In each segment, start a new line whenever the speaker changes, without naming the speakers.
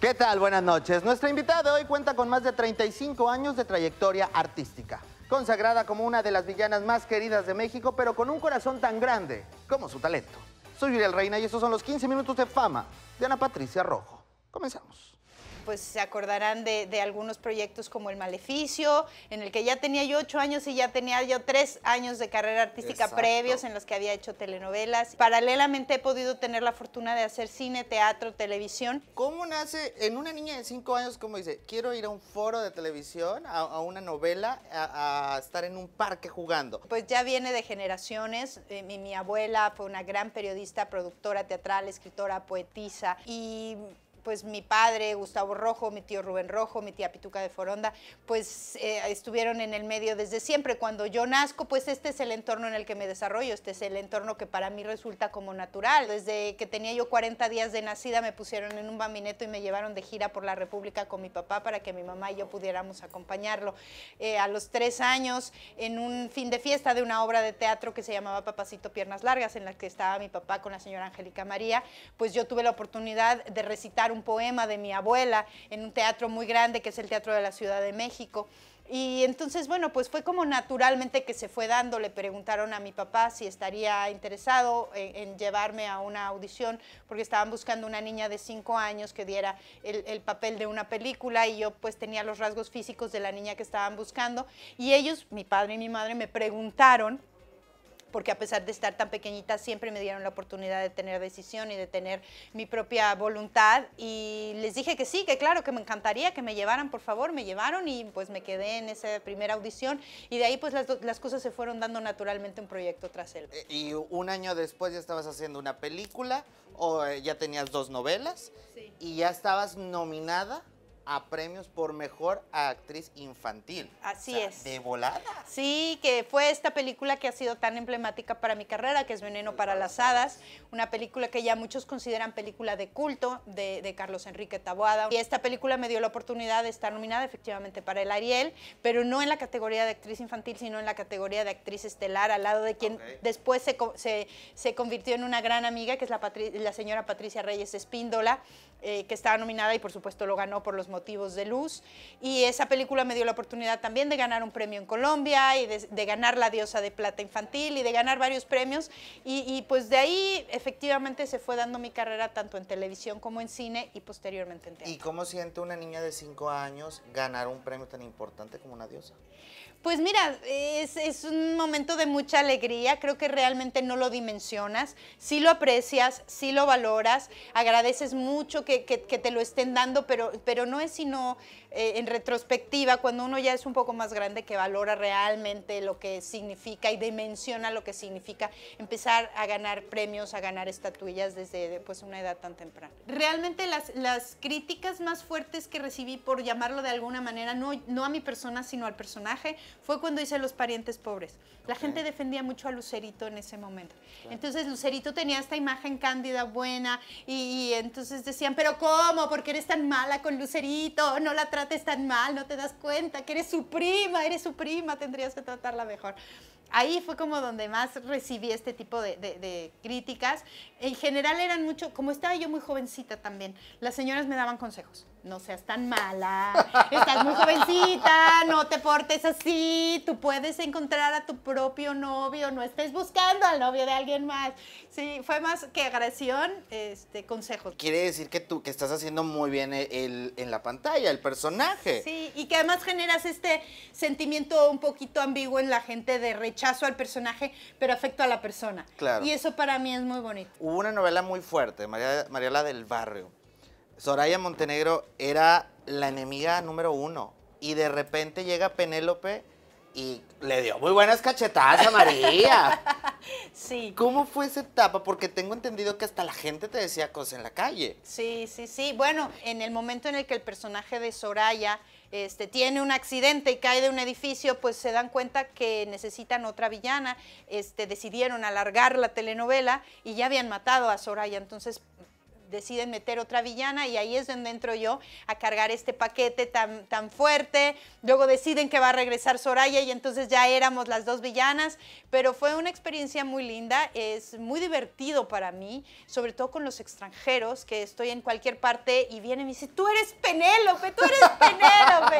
¿Qué tal? Buenas noches. Nuestra invitada de hoy cuenta con más de 35 años de trayectoria artística, consagrada como una de las villanas más queridas de México, pero con un corazón tan grande como su talento. Soy Uriel Reina y estos son los 15 minutos de fama de Ana Patricia Rojo.
Comenzamos pues se acordarán de, algunos proyectos como El Maleficio, en el que ya tenía yo ocho años y ya tenía yo tres años de carrera artística previos en los que había hecho telenovelas. Paralelamente he podido tener la fortuna de hacer cine, teatro, televisión.
¿Cómo nace en una niña de cinco años, como dice, quiero ir a un foro de televisión, a, una novela, a, estar en un parque jugando?
Pues ya viene de generaciones. Eh, mi, mi abuela fue una gran periodista, productora teatral, escritora, poetisa y pues mi padre, Gustavo Rojo, mi tío Rubén Rojo, mi tía Pituca de Foronda, pues eh, estuvieron en el medio desde siempre. Cuando yo nazco, pues este es el entorno en el que me desarrollo, este es el entorno que para mí resulta como natural. Desde que tenía yo 40 días de nacida, me pusieron en un bamineto y me llevaron de gira por la República con mi papá para que mi mamá y yo pudiéramos acompañarlo. Eh, a los tres años, en un fin de fiesta de una obra de teatro que se llamaba Papacito Piernas Largas, en la que estaba mi papá con la señora Angélica María, pues yo tuve la oportunidad de recitar un poema de mi abuela en un teatro muy grande que es el Teatro de la Ciudad de México. Y entonces, bueno, pues fue como naturalmente que se fue dando. Le preguntaron a mi papá si estaría interesado en, llevarme a una audición, porque estaban buscando una niña de cinco años que diera el, el, papel de una película y yo pues tenía los rasgos físicos de la niña que estaban buscando. Y ellos, mi padre y mi madre, me preguntaron porque a pesar de estar tan pequeñita siempre me dieron la oportunidad de tener decisión y de tener mi propia voluntad y les dije que sí, que claro, que me encantaría que me llevaran, por favor, me llevaron y pues me quedé en esa primera audición y de ahí pues las, las cosas se fueron dando naturalmente un proyecto tras él. Eh,
¿Y un año después ya estabas haciendo una película o eh, ya tenías dos novelas
y ya estabas nominada?
a premios por mejor actriz infantil.
Así es. De volada. Sí, que fue esta película que ha sido tan emblemática para mi carrera, que es Veneno para las Hadas, una película que ya muchos consideran película de culto de, Carlos Enrique Taboada. Y esta película me dio la oportunidad de estar nominada efectivamente para el Ariel, pero no en la categoría de actriz infantil, sino en la categoría de actriz estelar, al lado de quien después se, convirtió en una gran amiga, que es la, la señora Patricia Reyes Espíndola, eh, que estaba nominada y por supuesto lo ganó por los motivos de luz. Y esa película me dio la oportunidad también de ganar un premio en Colombia y de, ganar la diosa de plata infantil y de ganar varios premios. Y, y, pues de ahí efectivamente se fue dando mi carrera tanto en televisión como en cine y posteriormente en teatro.
¿Y cómo siente una niña de 5 años ganar un premio tan importante como una diosa?
Pues mira, es, un momento de mucha alegría, creo que realmente no lo dimensionas, sí lo aprecias, sí lo valoras, agradeces mucho que, te lo estén dando, pero, pero no es sino eh, en retrospectiva, cuando uno ya es un poco más grande, que valora realmente lo que significa y dimensiona lo que significa empezar a ganar premios, a ganar estatuillas desde pues, una edad tan temprana. Realmente las, las críticas más fuertes que recibí, por llamarlo de alguna manera, no, no a mi persona, sino al personaje, fue cuando hice Los Parientes Pobres. La gente defendía mucho a Lucerito en ese momento. Entonces Lucerito tenía esta imagen cándida, buena, y, entonces decían, pero ¿cómo? porque eres tan mala con Lucerito? No la trates tan mal, no te das cuenta que eres su prima, eres su prima, tendrías que tratarla mejor. Ahí fue como donde más recibí este tipo de críticas. En general eran mucho, como estaba yo muy jovencita también, las señoras me daban consejos no seas tan mala, estás muy jovencita, no te portes así, tú puedes encontrar a tu propio novio, no estés buscando al novio de alguien más. Sí, fue más que agresión, este, consejo.
Quiere decir que tú que estás haciendo muy bien e-, en la pantalla, el personaje.
Sí, y que además generas este sentimiento un poquito ambiguo en la gente de rechazo al personaje, pero afecto a la persona. Claro. Y eso para mí es muy bonito.
Hubo una novela muy fuerte, María, la del Barrio Soraya Montenegro era la enemiga número uno. Y de repente llega Penélope y le dio muy buenas cachetadas a María. Sí. ¿Cómo fue esa etapa? Porque tengo entendido que hasta la gente te decía cosas en la calle.
Sí, sí, sí. Bueno, en el momento en el que el personaje de Soraya este, tiene un accidente y cae de un edificio, pues se dan cuenta que necesitan otra villana. Este, decidieron alargar la telenovela y ya habían matado a Soraya. Entonces deciden meter otra villana y ahí es donde entro yo a cargar este paquete tan, tan fuerte. Luego deciden que va a regresar Soraya y entonces ya éramos las dos villanas, pero fue una experiencia muy linda, es muy divertido para mí, sobre todo con los extranjeros, que estoy en cualquier parte y vienen y me dicen, tú eres Penélope, tú eres Penélope.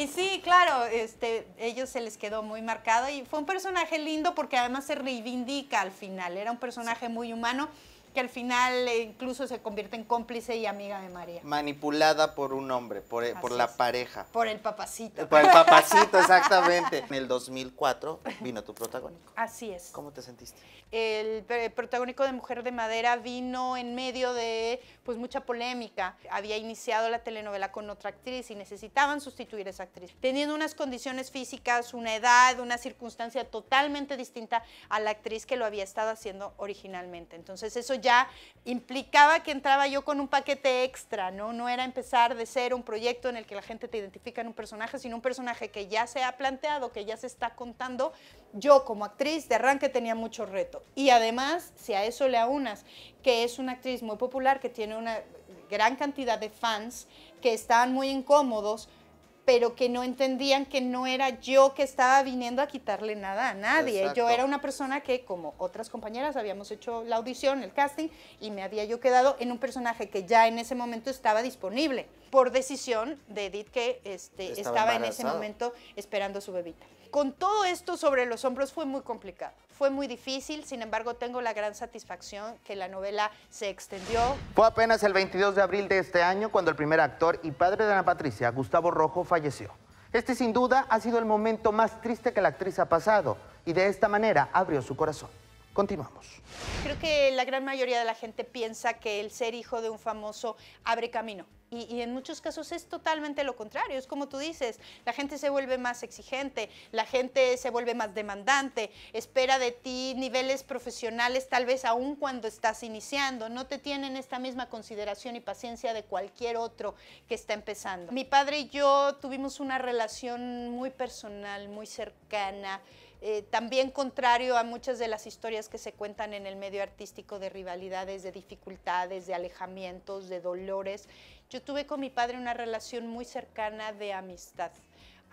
y sí, claro, este, ellos se les quedó muy marcado y fue un personaje lindo porque además se reivindica al final, era un personaje muy humano que al final eh, incluso se convierte en cómplice y amiga de María.
Manipulada por un hombre, por, eh, por la pareja. Por
el papacito. Por el papacito, exactamente.
En el 2004 vino tu protagónico. Así es. ¿Cómo te sentiste?
El, eh, protagónico de Mujer de Madera vino en medio de pues mucha polémica. Había iniciado la telenovela con otra actriz y necesitaban sustituir a esa actriz. Teniendo unas condiciones físicas, una edad, una circunstancia totalmente distinta a la actriz que lo había estado haciendo originalmente. Entonces eso ya implicaba que entraba yo con un paquete extra, ¿no? No era empezar de ser un proyecto en el que la gente te identifica en un personaje, sino un personaje que ya se ha planteado, que ya se está contando. Yo como actriz de arranque tenía mucho reto. Y además, si a eso le aunas que es una actriz muy popular, que tiene una gran cantidad de fans, que estaban muy incómodos, pero que no entendían que no era yo que estaba viniendo a quitarle nada a nadie. Yo era una persona que, como otras compañeras, habíamos hecho la audición, el casting, y me había yo quedado en un personaje que ya en ese momento estaba disponible, por decisión de Edith, que este, estaba, en ese momento esperando su bebita. Con todo esto sobre los hombros fue muy complicado fue muy difícil, sin embargo tengo la gran satisfacción que la novela se extendió.
Fue apenas el 22 de abril de este año cuando el primer actor y padre de Ana Patricia, Gustavo Rojo, falleció. Este sin duda ha sido el momento más triste que la actriz ha pasado y de esta manera abrió su corazón. Continuamos.
Creo que la gran mayoría de la gente piensa que el ser hijo de un famoso abre camino. Y, en muchos casos es totalmente lo contrario. Es como tú dices, la gente se vuelve más exigente, la gente se vuelve más demandante, espera de ti niveles profesionales tal vez aún cuando estás iniciando. No te tienen esta misma consideración y paciencia de cualquier otro que está empezando. Mi padre y yo tuvimos una relación muy personal, muy cercana. Eh, también contrario a muchas de las historias que se cuentan en el medio artístico de rivalidades, de dificultades, de alejamientos, de dolores. Yo tuve con mi padre una relación muy cercana de amistad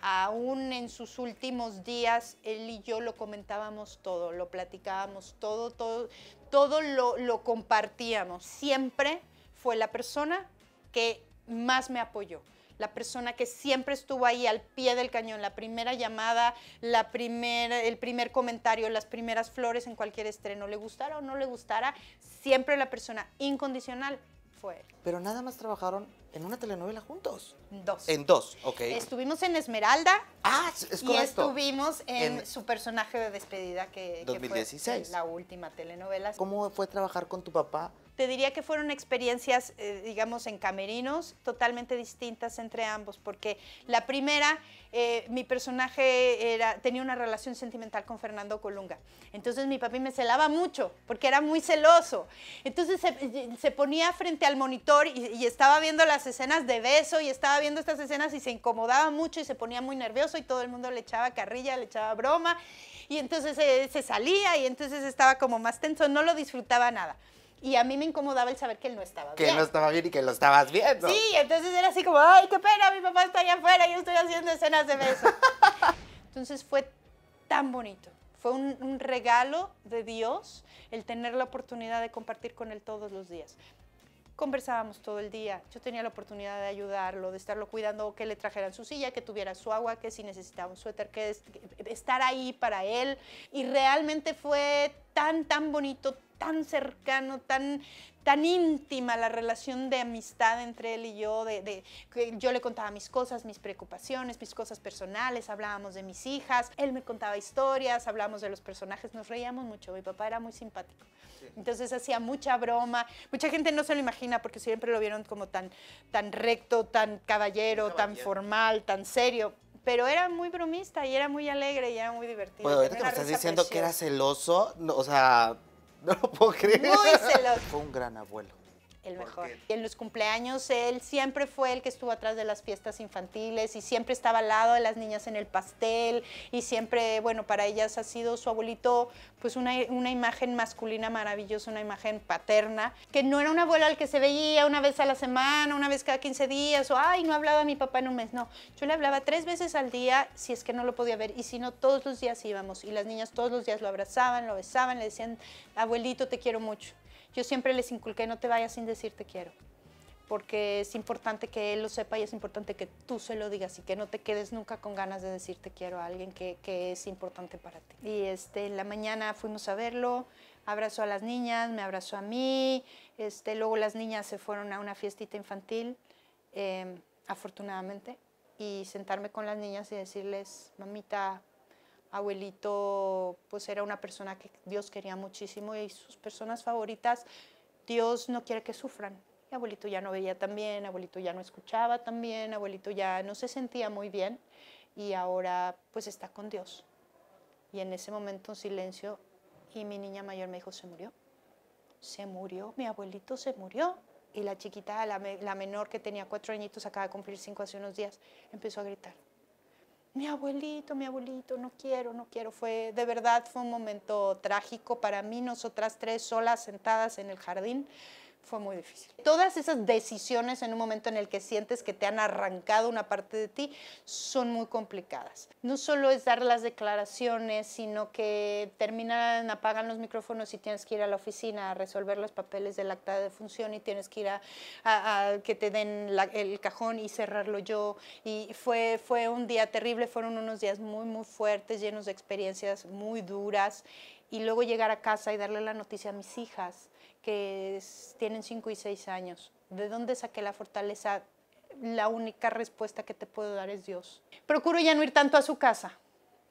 aún en sus últimos días, él y yo lo comentábamos todo, lo platicábamos todo, todo, todo lo, compartíamos. Siempre fue la persona que más me apoyó la persona que siempre estuvo ahí al pie del cañón, la primera llamada, la el primer comentario, las primeras flores en cualquier estreno, le gustara o no le gustara, siempre la persona incondicional fue
Pero nada más trabajaron
en una telenovela juntos. Dos.
En dos, ok. Estuvimos
en Esmeralda. Ah, es Y estuvimos en, su personaje de despedida que, 2016. la última telenovela. ¿Cómo
fue trabajar con tu papá
diría que fueron experiencias, eh, digamos, en camerinos totalmente distintas entre ambos, porque la primera, eh, mi personaje tenía una relación sentimental con Fernando Colunga. Entonces mi papi me celaba mucho, porque era muy celoso. Entonces se, ponía frente al monitor y, estaba viendo las escenas de beso y estaba viendo estas escenas y se incomodaba mucho y se ponía muy nervioso y todo el mundo le echaba carrilla, le echaba broma y entonces eh, se salía y entonces estaba como más tenso, no lo disfrutaba nada y a mí me incomodaba el saber que él no estaba que bien. Que no
estaba bien y que lo estabas viendo. Sí,
entonces era así como, ay, qué pena, mi papá está allá afuera y yo estoy haciendo escenas de beso. entonces fue tan bonito. Fue un, regalo de Dios el tener la oportunidad de compartir con él todos los días. Conversábamos todo el día. Yo tenía la oportunidad de ayudarlo, de estarlo cuidando, que le trajeran su silla, que tuviera su agua, que si necesitaba un suéter, que estar ahí para él. Y realmente fue tan, tan bonito, tan cercano, tan, tan íntima la relación de amistad entre él y yo, de, que yo le contaba mis cosas, mis preocupaciones, mis cosas personales, hablábamos de mis hijas, él me contaba historias, hablábamos de los personajes, nos reíamos mucho, mi papá era muy simpático. Entonces hacía mucha broma, mucha gente no se lo imagina porque siempre lo vieron como tan, tan recto, tan caballero, tan formal, tan serio, pero era muy bromista y era muy alegre y era muy divertido. Bueno, estás diciendo que era
celoso, o sea, no lo puedo creer. Muy celoso. Fue un gran abuelo.
El mejor. Y en los cumpleaños él siempre fue el que estuvo atrás de las fiestas infantiles y siempre estaba al lado de las niñas en el pastel y siempre, bueno, para ellas ha sido su abuelito pues una, una imagen masculina maravillosa, una imagen paterna, que no era un abuelo al que se veía una vez a la semana, una vez cada 15 días o, ay, no hablaba a mi papá en un mes, no, yo le hablaba tres veces al día si es que no lo podía ver y si no, todos los días íbamos y las niñas todos los días lo abrazaban, lo besaban, le decían, abuelito, te quiero mucho. Yo siempre les inculqué no te vayas sin decir te quiero, porque es importante que él lo sepa y es importante que tú se lo digas y que no te quedes nunca con ganas de decirte quiero a alguien que, es importante para ti. Y este, la mañana fuimos a verlo, abrazó a las niñas, me abrazó a mí, este, luego las niñas se fueron a una fiestita infantil, em, afortunadamente, y sentarme con las niñas y decirles, mamita, abuelito pues era una persona que Dios quería muchísimo y sus personas favoritas, Dios no quiere que sufran. abuelito ya no veía tan bien, abuelito ya no escuchaba tan bien, abuelito ya no se sentía muy bien y ahora pues está con Dios. Y en ese momento un silencio y mi niña mayor me dijo, se murió, se murió, mi abuelito se murió. Y la chiquita, la, la menor que tenía cuatro añitos, acaba de cumplir cinco hace unos días, empezó a gritar mi abuelito, mi abuelito, no quiero, no quiero. Fue, de verdad, fue un momento trágico para mí, nosotras tres solas sentadas en el jardín, fue muy difícil. Todas esas decisiones en un momento en el que sientes que te han arrancado una parte de ti son muy complicadas. No solo es dar las declaraciones, sino que terminan, apagan los micrófonos y tienes que ir a la oficina a resolver los papeles del acta de función y tienes que ir a, que te den el cajón y cerrarlo yo. Y fue, fue un día terrible, fueron unos días muy, muy fuertes, llenos de experiencias muy duras. Y luego llegar a casa y darle la noticia a mis hijas que tienen cinco y seis años. ¿De dónde saqué la fortaleza? La única respuesta que te puedo dar es Dios. Procuro ya no ir tanto a su casa,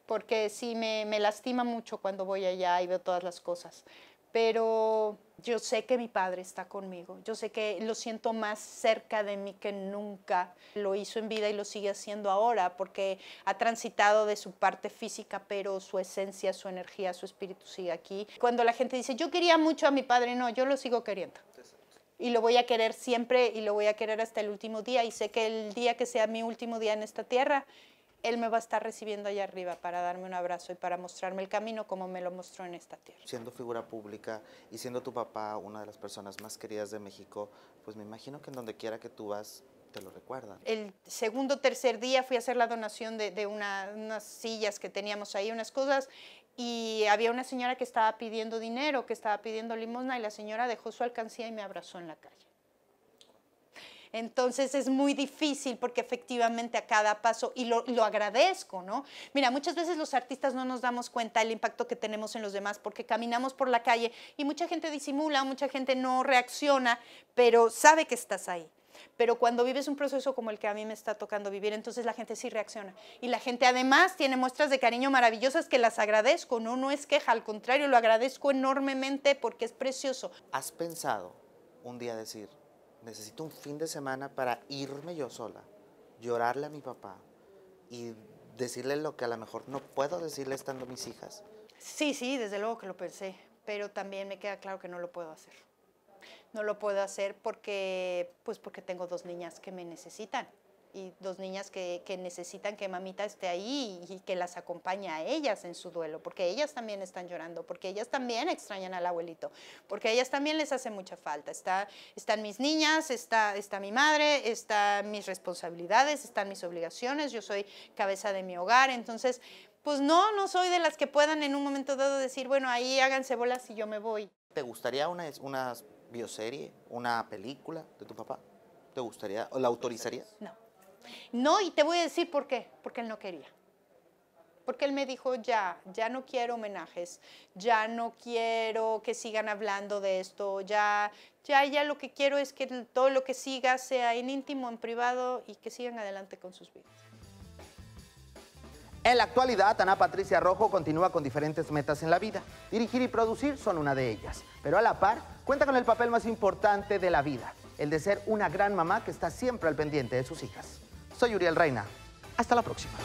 porque sí me, me lastima mucho cuando voy allá y veo todas las cosas pero yo sé que mi padre está conmigo, yo sé que lo siento más cerca de mí que nunca, lo hizo en vida y lo sigue haciendo ahora porque ha transitado de su parte física, pero su esencia, su energía, su espíritu sigue aquí. Cuando la gente dice, yo quería mucho a mi padre, no, yo lo sigo queriendo. Y lo voy a querer siempre y lo voy a querer hasta el último día y sé que el día que sea mi último día en esta tierra, él me va a estar recibiendo allá arriba para darme un abrazo y para mostrarme el camino como me lo mostró en esta tierra.
Siendo figura pública y siendo tu papá una de las personas más queridas de México, pues me imagino que en donde quiera que tú vas, te lo recuerdan.
El segundo, o tercer día fui a hacer la donación de, unas sillas que teníamos ahí, unas cosas, y había una señora que estaba pidiendo dinero, que estaba pidiendo limosna, y la señora dejó su alcancía y me abrazó en la calle. Entonces es muy difícil porque efectivamente a cada paso, y lo, lo agradezco, ¿no? Mira, muchas veces los artistas no nos damos cuenta del impacto que tenemos en los demás porque caminamos por la calle y mucha gente disimula, mucha gente no reacciona, pero sabe que estás ahí. Pero cuando vives un proceso como el que a mí me está tocando vivir, entonces la gente sí reacciona. Y la gente además tiene muestras de cariño maravillosas que las agradezco, no, no es queja, al contrario, lo agradezco enormemente porque es precioso.
¿Has pensado un día decir, necesito un fin de semana para irme yo sola, llorarle a mi papá y decirle lo que a lo mejor no puedo decirle estando mis hijas.
Sí, sí, desde luego que lo pensé, pero también me queda claro que no lo puedo hacer. No lo puedo hacer porque, pues porque tengo dos niñas que me necesitan y dos niñas que, necesitan que mamita esté ahí y, que las acompañe a ellas en su duelo, porque ellas también están llorando, porque ellas también extrañan al abuelito, porque ellas también les hace mucha falta. Está, están mis niñas, está, está mi madre, están mis responsabilidades, están mis obligaciones, yo soy cabeza de mi hogar, entonces, pues no, no soy de las que puedan en un momento dado decir, bueno, ahí háganse bolas y yo me voy.
¿Te gustaría una, una bioserie, una película de tu papá? ¿Te gustaría? ¿La autorizarías?
No. No, y te voy a decir por qué, porque él no quería. Porque él me dijo, ya, ya no quiero homenajes, ya no quiero que sigan hablando de esto, ya, ya, ya lo que quiero es que todo lo que siga sea en íntimo, en privado y que sigan adelante con sus vidas. En
la actualidad, Ana Patricia Rojo continúa con diferentes metas en la vida. Dirigir y producir son una de ellas, pero a la par cuenta con el papel más importante de la vida, el de ser una gran mamá que está siempre al pendiente de sus hijas. Soy Uriel Reina. Hasta la próxima.